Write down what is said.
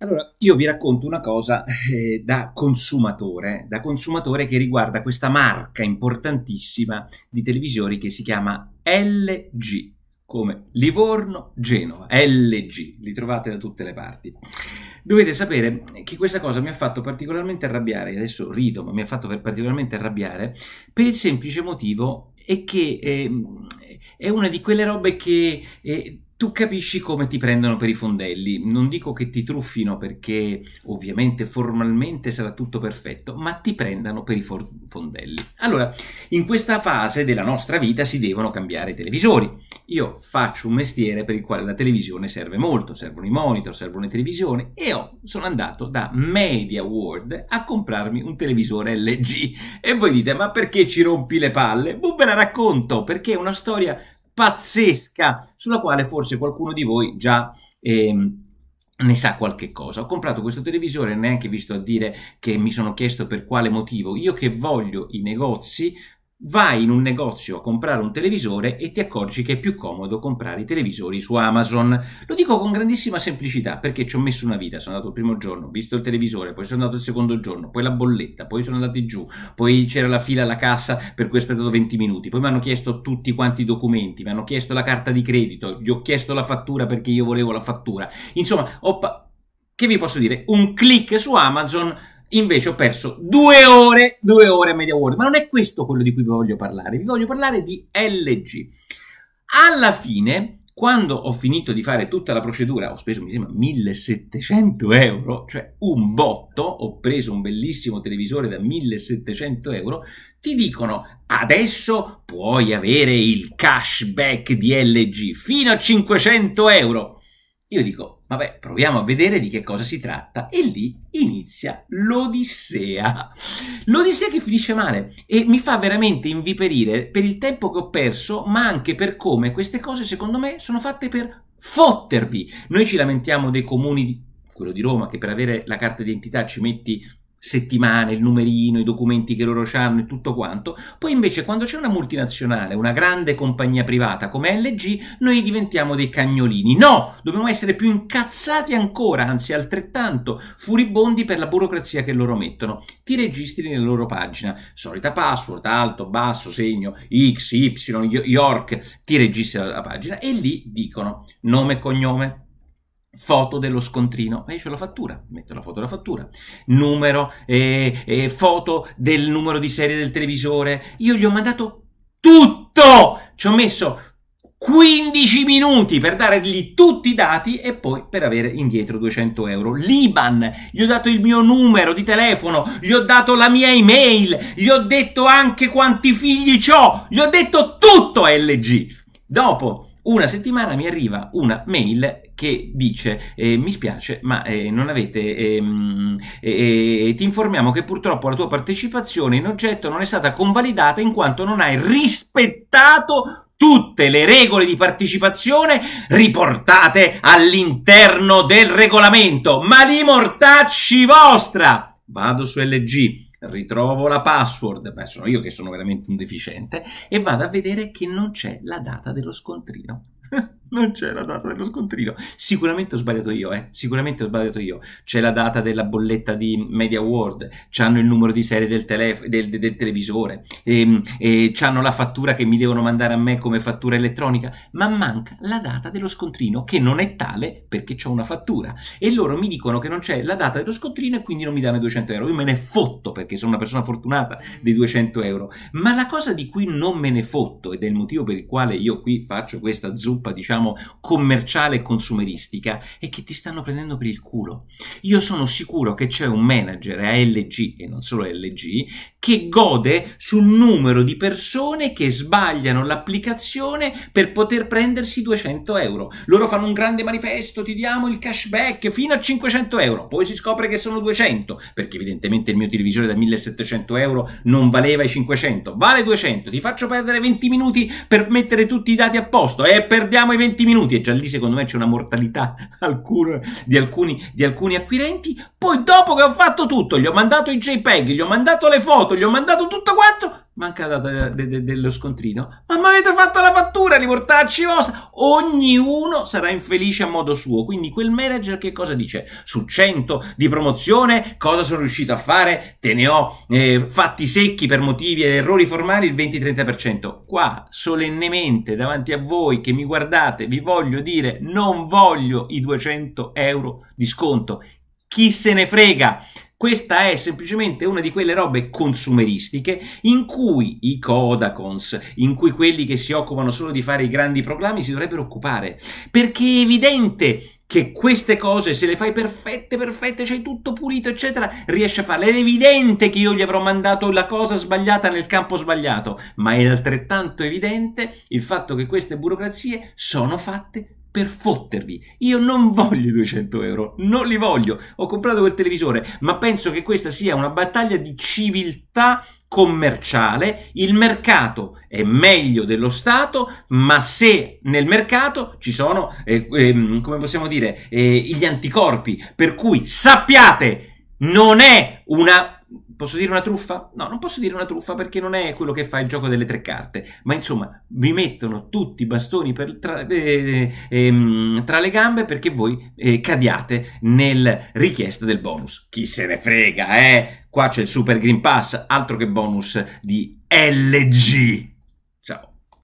Allora, io vi racconto una cosa eh, da consumatore, da consumatore che riguarda questa marca importantissima di televisori che si chiama LG, come Livorno Genova, LG, li trovate da tutte le parti. Dovete sapere che questa cosa mi ha fatto particolarmente arrabbiare, adesso rido, ma mi ha fatto particolarmente arrabbiare per il semplice motivo è che eh, è una di quelle robe che eh, tu capisci come ti prendono per i fondelli. Non dico che ti truffino perché ovviamente formalmente sarà tutto perfetto, ma ti prendano per i for- fondelli. Allora, in questa fase della nostra vita si devono cambiare i televisori. Io faccio un mestiere per il quale la televisione serve molto, servono i monitor, servono le televisioni e ho, sono andato da Media World a comprarmi un televisore LG. E voi dite, ma perché ci rompi le palle? Boh, ve la racconto, perché è una storia pazzesca, sulla quale forse qualcuno di voi già... Ehm, ne sa qualche cosa. Ho comprato questo televisore neanche visto a dire che mi sono chiesto per quale motivo. Io che voglio i negozi vai in un negozio a comprare un televisore e ti accorgi che è più comodo comprare i televisori su Amazon. Lo dico con grandissima semplicità perché ci ho messo una vita, sono andato il primo giorno, ho visto il televisore, poi sono andato il secondo giorno, poi la bolletta, poi sono andati giù, poi c'era la fila alla cassa per cui ho aspettato 20 minuti, poi mi hanno chiesto tutti quanti i documenti, mi hanno chiesto la carta di credito, gli ho chiesto la fattura perché io volevo la fattura. Insomma, ho... che vi posso dire? Un click su Amazon Invece ho perso due ore, due ore a Media World. Ma non è questo quello di cui vi voglio parlare. Vi voglio parlare di LG. Alla fine, quando ho finito di fare tutta la procedura, ho speso, mi sembra, 1700 euro, cioè un botto, ho preso un bellissimo televisore da 1700 euro, ti dicono adesso puoi avere il cashback di LG fino a 500 euro. Io dico, vabbè, proviamo a vedere di che cosa si tratta. E lì inizia l'Odissea. L'Odissea che finisce male e mi fa veramente inviperire per il tempo che ho perso, ma anche per come queste cose, secondo me, sono fatte per fottervi. Noi ci lamentiamo dei comuni quello di Roma, che per avere la carta d'identità ci metti settimane, il numerino, i documenti che loro hanno e tutto quanto. Poi invece quando c'è una multinazionale, una grande compagnia privata come LG, noi diventiamo dei cagnolini. No, dobbiamo essere più incazzati ancora, anzi altrettanto furibondi per la burocrazia che loro mettono. Ti registri nella loro pagina, solita password, alto, basso, segno, X, Y, York, ti registri la pagina e lì dicono nome e cognome foto dello scontrino e io ho la fattura, metto la foto della fattura, numero, eh, eh, foto del numero di serie del televisore, io gli ho mandato tutto, ci ho messo 15 minuti per dargli tutti i dati e poi per avere indietro 200 euro. L'IBAN, gli ho dato il mio numero di telefono, gli ho dato la mia email, gli ho detto anche quanti figli ho, gli ho detto tutto LG. Dopo una settimana mi arriva una mail che dice eh, mi spiace ma eh, non avete, ehm, eh, eh, ti informiamo che purtroppo la tua partecipazione in oggetto non è stata convalidata in quanto non hai rispettato tutte le regole di partecipazione riportate all'interno del regolamento. Ma li mortacci vostra! Vado su LG ritrovo la password, beh sono io che sono veramente un deficiente, e vado a vedere che non c'è la data dello scontrino. Non c'è la data dello scontrino. Sicuramente ho sbagliato io, eh. Sicuramente ho sbagliato io. C'è la data della bolletta di Media World, c'hanno il numero di serie del, telef- del, del, del televisore, e, ehm, e c'hanno la fattura che mi devono mandare a me come fattura elettronica, ma manca la data dello scontrino, che non è tale perché ho una fattura. E loro mi dicono che non c'è la data dello scontrino e quindi non mi danno i 200 euro. Io me ne fotto perché sono una persona fortunata dei 200 euro. Ma la cosa di cui non me ne fotto ed è il motivo per il quale io qui faccio questa zuppa, diciamo, diciamo, commerciale e consumeristica e che ti stanno prendendo per il culo. Io sono sicuro che c'è un manager a LG e non solo a LG che gode sul numero di persone che sbagliano l'applicazione per poter prendersi 200 euro. Loro fanno un grande manifesto, ti diamo il cashback fino a 500 euro, poi si scopre che sono 200 perché evidentemente il mio televisore da 1700 euro non valeva i 500, vale 200, ti faccio perdere 20 minuti per mettere tutti i dati a posto e eh, perdiamo i 20 20 minuti e già lì secondo me c'è una mortalità alcun, di, alcuni, di, alcuni, acquirenti, poi dopo che ho fatto tutto, gli ho mandato i JPEG, gli ho mandato le foto, gli ho mandato tutto quanto, Manca la data de, de, dello scontrino. Ma mi avete fatto la fattura, li portacci vostra! Ognuno sarà infelice a modo suo. Quindi quel manager che cosa dice? Su 100 di promozione, cosa sono riuscito a fare? Te ne ho eh, fatti secchi per motivi e errori formali il 20-30%. Qua, solennemente, davanti a voi che mi guardate, vi voglio dire non voglio i 200 euro di sconto. Chi se ne frega? Questa è semplicemente una di quelle robe consumeristiche in cui i Kodakons, in cui quelli che si occupano solo di fare i grandi proclami si dovrebbero occupare, perché è evidente che queste cose, se le fai perfette, perfette, c'è cioè tutto pulito, eccetera, riesci a farle. Ed è evidente che io gli avrò mandato la cosa sbagliata nel campo sbagliato, ma è altrettanto evidente il fatto che queste burocrazie sono fatte per fottervi. Io non voglio i 200 euro, non li voglio. Ho comprato quel televisore, ma penso che questa sia una battaglia di civiltà commerciale. Il mercato è meglio dello Stato, ma se nel mercato ci sono, eh, eh, come possiamo dire, eh, gli anticorpi, per cui sappiate, non è una Posso dire una truffa? No, non posso dire una truffa perché non è quello che fa il gioco delle tre carte, ma insomma vi mettono tutti i bastoni tra, eh, eh, tra, le gambe perché voi eh, cadiate nel richiesta del bonus. Chi se ne frega, eh? Qua c'è il Super Green Pass, altro che bonus di LG.